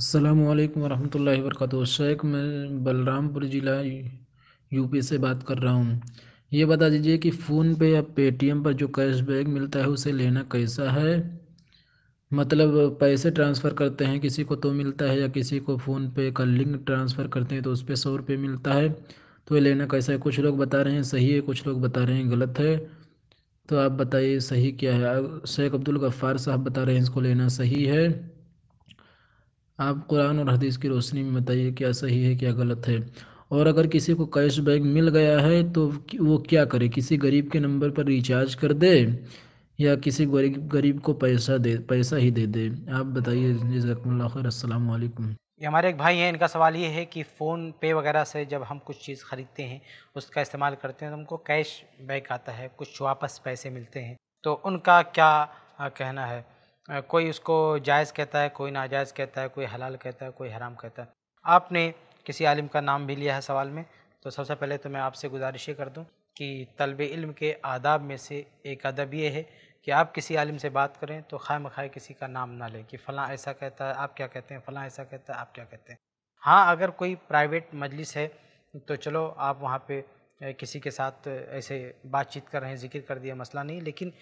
अल्लाम वरहमल वर्क शेख मैं बलरामपुर ज़िला यूपी से बात कर रहा हूँ ये बता दीजिए कि फ़ोन पे या पेटीएम पर जो कैशबैक मिलता है उसे लेना कैसा है मतलब पैसे ट्रांसफ़र करते हैं किसी को तो मिलता है या किसी को फ़ोन पे का लिंक ट्रांसफ़र करते हैं तो उस पर सौ रुपये मिलता है तो ये लेना कैसा है कुछ लोग बता रहे हैं सही है कुछ लोग बता रहे हैं गलत है तो आप बताइए सही क्या है शेख अब्दुल गफ़ार साहब बता रहे हैं इसको लेना सही है आप कुरान और हदीस की रोशनी में बताइए क्या सही है क्या गलत है और अगर किसी को कैश बैक मिल गया है तो वो क्या करे किसी गरीब के नंबर पर रिचार्ज कर दे या किसी गरीब गरीब को पैसा दे पैसा ही दे दे आप बताइए जजाकल्ला ये हमारे एक भाई हैं इनका सवाल ये है कि फ़ोन पे वगैरह से जब हम कुछ चीज़ ख़रीदते हैं उसका इस्तेमाल करते हैं तो हमको कैश बैक आता है कुछ वापस पैसे मिलते हैं तो उनका क्या कहना है कोई उसको जायज़ कहता है कोई नाजायज़ कहता है कोई हलाल कहता है कोई हराम कहता है आपने किसी आलिम का नाम भी लिया है सवाल में तो सबसे पहले तो मैं आपसे गुजारिश ये कर दूँ कि तलब इल्म के आदाब में से एक अदब ये है कि आप किसी आलिम से बात करें तो खाए मखाए किसी का नाम ना लें कि फ़लाँ ऐसा कहता है आप क्या कहते हैं फ़लाँ ऐसा कहता है आप क्या कहते हैं हाँ अगर कोई प्राइवेट मजलिस है तो चलो आप वहाँ पर किसी के साथ ऐसे बातचीत कर रहे हैं जिक्र कर दिया मसला नहीं लेकिन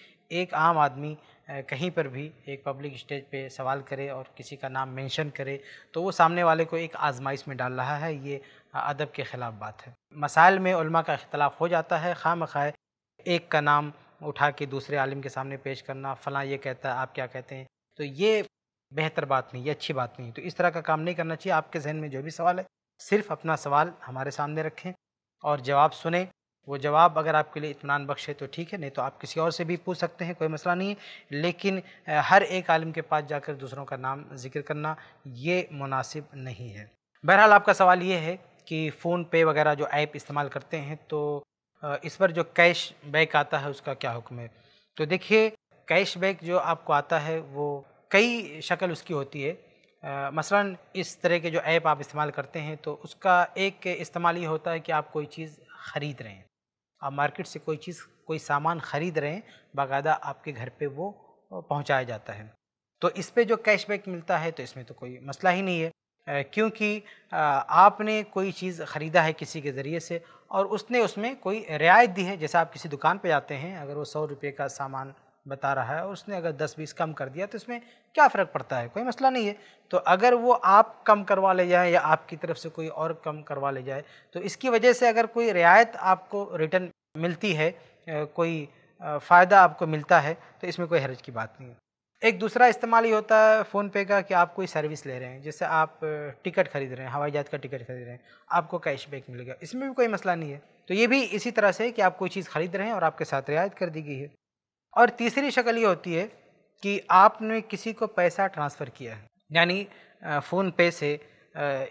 एक आम आदमी कहीं पर भी एक पब्लिक स्टेज पे सवाल करे और किसी का नाम मेंशन करे तो वो सामने वाले को एक आजमाइश में डाल रहा है ये अदब के ख़िलाफ़ बात है मसाइल में उलमा का अख्तलाफ़ हो जाता है खाम खाए एक का नाम उठा के दूसरे आलिम के सामने पेश करना फ़लाँ ये कहता है आप क्या कहते हैं तो ये बेहतर बात नहीं ये अच्छी बात नहीं तो इस तरह का काम नहीं करना चाहिए आपके जहन में जो भी सवाल है सिर्फ अपना सवाल हमारे सामने रखें और जवाब सुने वो जवाब अगर आपके लिए इतमान बख्शे तो ठीक है नहीं तो आप किसी और से भी पूछ सकते हैं कोई मसला नहीं है लेकिन हर एक आलिम के पास जाकर दूसरों का नाम जिक्र करना ये मुनासिब नहीं है बहरहाल आपका सवाल ये है कि फ़ोन पे वगैरह जो ऐप इस्तेमाल करते हैं तो इस पर जो कैश बैक आता है उसका क्या हुक्म है तो देखिए कैश बैक जो आपको आता है वो कई शक्ल उसकी होती है मसलन इस तरह के जो ऐप आप इस्तेमाल करते हैं तो उसका एक इस्तेमाल ये होता है कि आप कोई चीज़ ख़रीद रहे हैं आप मार्केट से कोई चीज़ कोई सामान ख़रीद रहे हैं बाकायदा आपके घर पे वो पहुंचाया जाता है तो इस पर जो कैशबैक मिलता है तो इसमें तो कोई मसला ही नहीं है क्योंकि आपने कोई चीज़ ख़रीदा है किसी के ज़रिए से और उसने उसमें कोई रियायत दी है जैसे आप किसी दुकान पर जाते हैं अगर वो सौ रुपये का सामान बता रहा है उसने अगर 10-20 कम कर दिया तो इसमें क्या फ़र्क पड़ता है कोई मसला नहीं है तो अगर वो आप कम करवा ले जाए या आपकी तरफ से कोई और कम करवा ले जाए तो इसकी वजह से अगर कोई रियायत आपको रिटर्न मिलती है कोई फ़ायदा आपको मिलता है तो इसमें कोई हरज की बात नहीं है एक दूसरा इस्तेमाल ये होता है फ़ोन पे का कि आप कोई सर्विस ले रहे हैं जैसे आप टिकट खरीद रहे हैं हवाई जहाज़ का टिकट खरीद रहे हैं आपको कैशबैक मिलेगा इसमें भी कोई मसला नहीं है तो ये भी इसी तरह से कि आप कोई चीज़ खरीद रहे हैं और आपके साथ रियायत कर दी गई है और तीसरी शक्ल ये होती है कि आपने किसी को पैसा ट्रांसफ़र किया है यानी फ़ोन पे से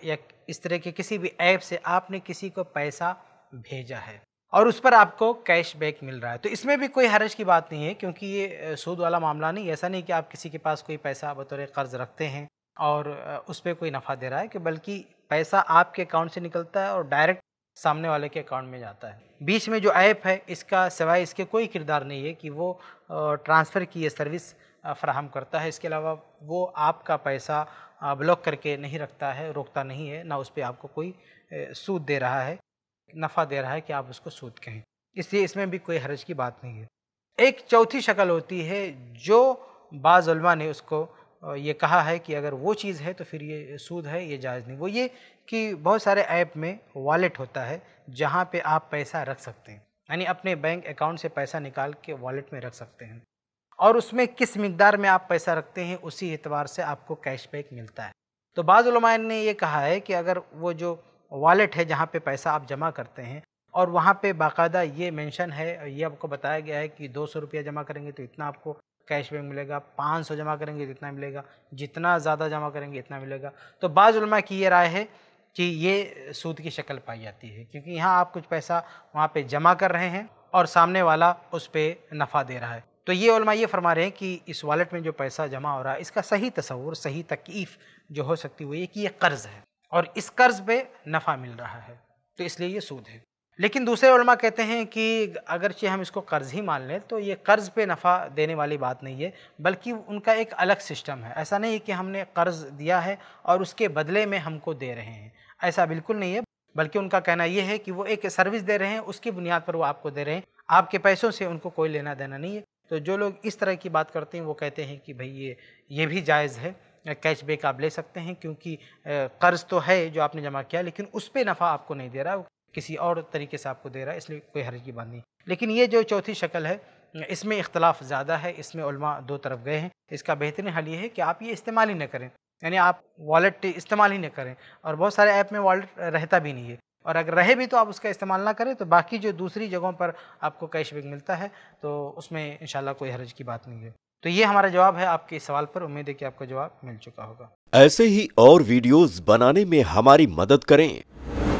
या इस तरह के किसी भी ऐप से आपने किसी को पैसा भेजा है और उस पर आपको कैशबैक मिल रहा है तो इसमें भी कोई हरज की बात नहीं है क्योंकि ये सूद वाला मामला नहीं ऐसा नहीं कि आप किसी के पास कोई पैसा बतौर कर्ज रखते हैं और उस पर कोई नफ़ा दे रहा है कि बल्कि पैसा आपके अकाउंट से निकलता है और डायरेक्ट सामने वाले के अकाउंट में जाता है बीच में जो ऐप है इसका सिवाय इसके कोई किरदार नहीं है कि वो ट्रांसफ़र किए सर्विस फ्राहम करता है इसके अलावा वो आपका पैसा ब्लॉक करके नहीं रखता है रोकता नहीं है ना उस पर आपको कोई सूद दे रहा है नफ़ा दे रहा है कि आप उसको सूद कहें इसलिए इसमें भी कोई हरज की बात नहीं है एक चौथी शक्ल होती है जो बाज़ ने उसको ये कहा है कि अगर वो चीज़ है तो फिर ये सूद है ये जायज़ नहीं वो ये कि बहुत सारे ऐप में वॉलेट होता है जहाँ पे आप पैसा रख सकते हैं यानी अपने बैंक अकाउंट से पैसा निकाल के वॉलेट में रख सकते हैं और उसमें किस मकदार में आप पैसा रखते हैं उसी एतबार से आपको कैशबैक मिलता है तो बाज़ुलमान ने यह कहा है कि अगर वो जो वॉलेट है जहाँ पे पैसा आप जमा करते हैं और वहाँ पे बाकायदा ये मेंशन है ये आपको बताया गया है कि दो सौ रुपया जमा करेंगे तो इतना आपको कैशबैक मिलेगा पाँच सौ जमा करेंगे तो इतना मिलेगा जितना ज़्यादा जमा करेंगे इतना मिलेगा तो बाज़ा की ये राय है कि ये सूद की शक्ल पाई जाती है क्योंकि यहाँ आप कुछ पैसा वहाँ पर जमा कर रहे हैं और सामने वाला उस पर नफ़ा दे रहा है तो ये उलमा ये फरमा रहे हैं कि इस वॉलेट में जो पैसा जमा हो रहा है इसका सही तस्वूर सही तकीफ़ जो हो सकती हुई है कि ये कर्ज़ है और इस कर्ज़ पे नफ़ा मिल रहा है तो इसलिए ये सूद है लेकिन दूसरे उलमा कहते हैं कि अगरचे हम इसको कर्ज़ ही मान लें तो ये कर्ज़ पे नफ़ा देने वाली बात नहीं है बल्कि उनका एक अलग सिस्टम है ऐसा नहीं है कि हमने कर्ज़ दिया है और उसके बदले में हमको दे रहे हैं ऐसा बिल्कुल नहीं है बल्कि उनका कहना यह है कि वो एक सर्विस दे रहे हैं उसकी बुनियाद पर वो आपको दे रहे हैं आपके पैसों से उनको कोई लेना देना नहीं है तो जो लोग इस तरह की बात करते हैं वो कहते हैं कि भाई ये ये भी जायज़ है कैशबैक आप ले सकते हैं क्योंकि कर्ज़ तो है जो आपने जमा किया लेकिन उस पर नफ़ा आपको नहीं दे रहा किसी और तरीके से आपको दे रहा है इसलिए कोई हरज की बात नहीं लेकिन ये जो चौथी शक्ल है इसमें इख्तलाफ ज़्यादा है इसमें दो तरफ गए हैं इसका बेहतरीन हल ये है कि आप ये इस्तेमाल ही ना करें यानी आप वॉलेट इस्तेमाल ही ना करें और बहुत सारे ऐप में वॉलेट रहता भी नहीं है और अगर रहे भी तो आप उसका इस्तेमाल ना करें तो बाकी जो दूसरी जगहों पर आपको कैश बैक मिलता है तो उसमें इन कोई हरज की बात नहीं है तो ये हमारा जवाब है आपके इस सवाल पर उम्मीद है कि आपका जवाब मिल चुका होगा ऐसे ही और वीडियोस बनाने में हमारी मदद करें